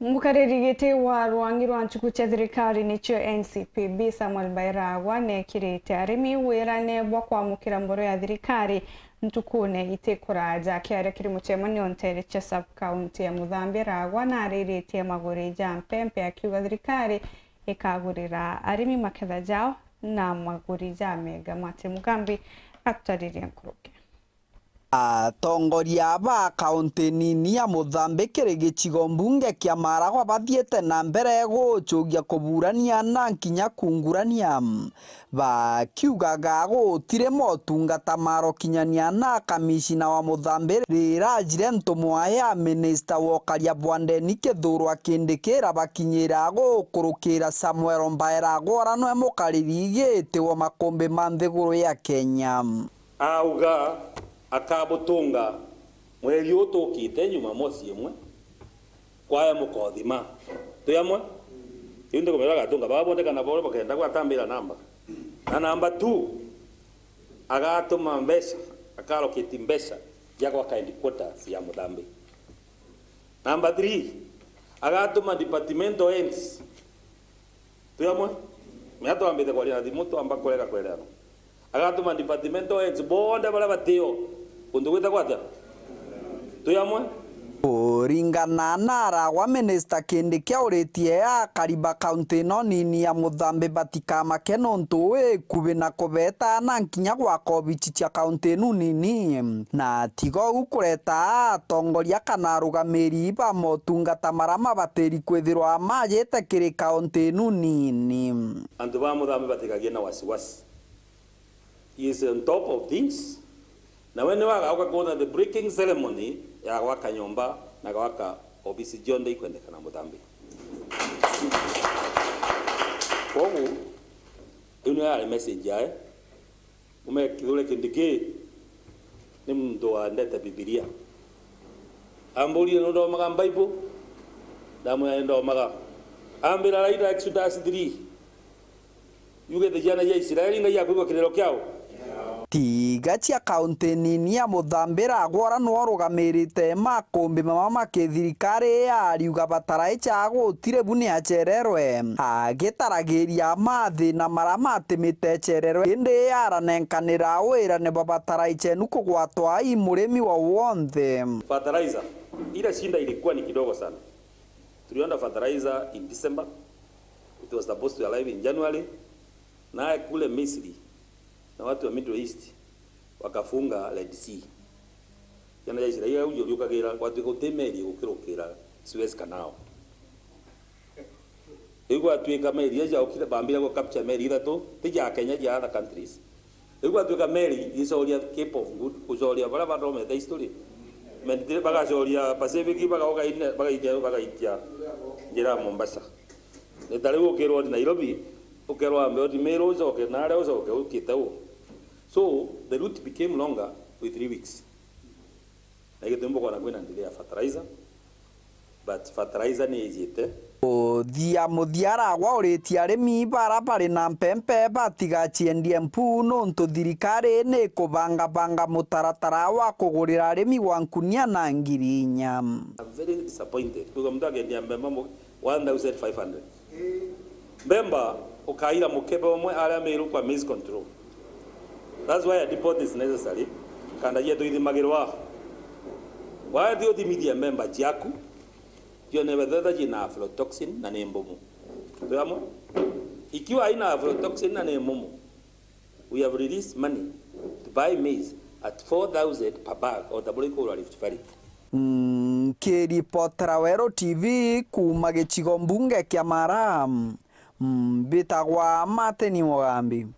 mukarerigiti wa rwangi rwa nchuku cha thirikari nicio ncpb samuel bairagwa nekirite arimi wirane bwa kwamukira mboro ya thirikari ntukune itikuraja kiaria kirimo cha maniontere cha sub county ya muthambia ragwa na ariritie maguri ja mpempe akiuga thirikari ikagurira arimi maketha jao na maguri ja mega mate mugambi atutaririe nkuruki atongoria ba kaunti nini ya muthambikiri gicigo mbunge kia maragwa bathiete na mbere gucugia kuburania na nkinya kungurania bakiugaga gutire motungata marokinyania na kamishina wa muthambiri rajire ya minista wokaria bwandeni kithurwa kindikira bakinyira gukurukira samuel mbaira gworanwe mukariri igitiwo makumbi ma nthiguru ya kenya auga akabutunga mweri utukite mosi imwe kwaya mukothima tu yamwe riu ndi kumira gatunga babondekana boro bakenda gwatambira namba na namba tu agatuma mbeca akaroketi mbeca ya gwaka headquarters ya muthambi namba 3 agatuma departmental ends tu yamwe miatwambite kwaria na thimu twamba kurega kwererana akatuma department wa exiboda vala vatio kundukwita kwatya tuyamwe kuringana na aragwa minista kindi kiauritie ya kariba kaunti no nini ya muthambi batikamake nuntu ikuvi na kubeta na nkinya gwaka cia kaunti nu nini na tigo u kureta atongoria kana arugamiri ba motungata maria mabatiri kwithirwa majite kiri kaunti nu nini andu ba muthambi batikagie na wasiwasi is on top of this na wene waga ukakona the breaking ceremony ya gwaka nyomba na gwaka obisi jonde ikwendekana mutambi kogu ino yari message yae ume kindiki ni mndu andete bibilia ambulie nondomaga bible ndamuya ndomaga ambira raida exodus 3 yuge the jana israeli ngai akwigwa kirero kyao tiga cia kaunti nini ya muthambira gwora no rugamirite makumbi mama makithirikari ya riuga batara icagutire bu niachererwe agitaragiria mathina maria matimite echererwe indi yaranenkanira wirane babatara ichenu kugwatwa ai murimi wa wonthe fertilizer ile shinda ilikuwa ni kidogo sana tulionda fertilizer in December it was supposed to arrive in January na kule Misri na watu wa Middle East wakafunga Red Sea kana jaisi raia ujo lyukagira watu ukiro kira Suez Canal ego Igwa tuika meri ya ukira bambira kwa capture meri ithatu to tija Kenya ya other countries ego Igwa tuika meri isoria Cape of Good kuzoria bara bara rome the history Mendire baga zoria Pacific baga oka ine baga ine baga itia jira Mombasa Nitariwo kirwa Nairobi ukerwa mbeoti mero zoke nare zoke ukitau So the route became longer with three weeks. Naigetumbo kwa nagwena ndilia fertilizer, but fertilizer ni ejite. Eh? Uthia muthiara gwa uritie arimi bara bari na mpempe batigaciendie mpu nuntu thirikari ni kubangabanga mutaratara wa kugurira arimi wa nkunia na ngiri inya kuga mtu agendia mbemba 1500 mbemba ukaira mukebe umwe aria miru kwa maize control That's why a report is necessary. Kandagia tuithimagirwa. Why do the media member Jaku? You never thought that ina aflatoxin na ni mbomu. Tuyamu? Ikiwa haina aflotoxin na ni mbomu, we have released money to buy maize at 4,000 per bag or the Boriko Rift Valley. Ngĩribotera mm, Werũ TV kuuma gĩcigo mbunge kĩa Maram mbĩtagwa mm, Mateni Mũgambi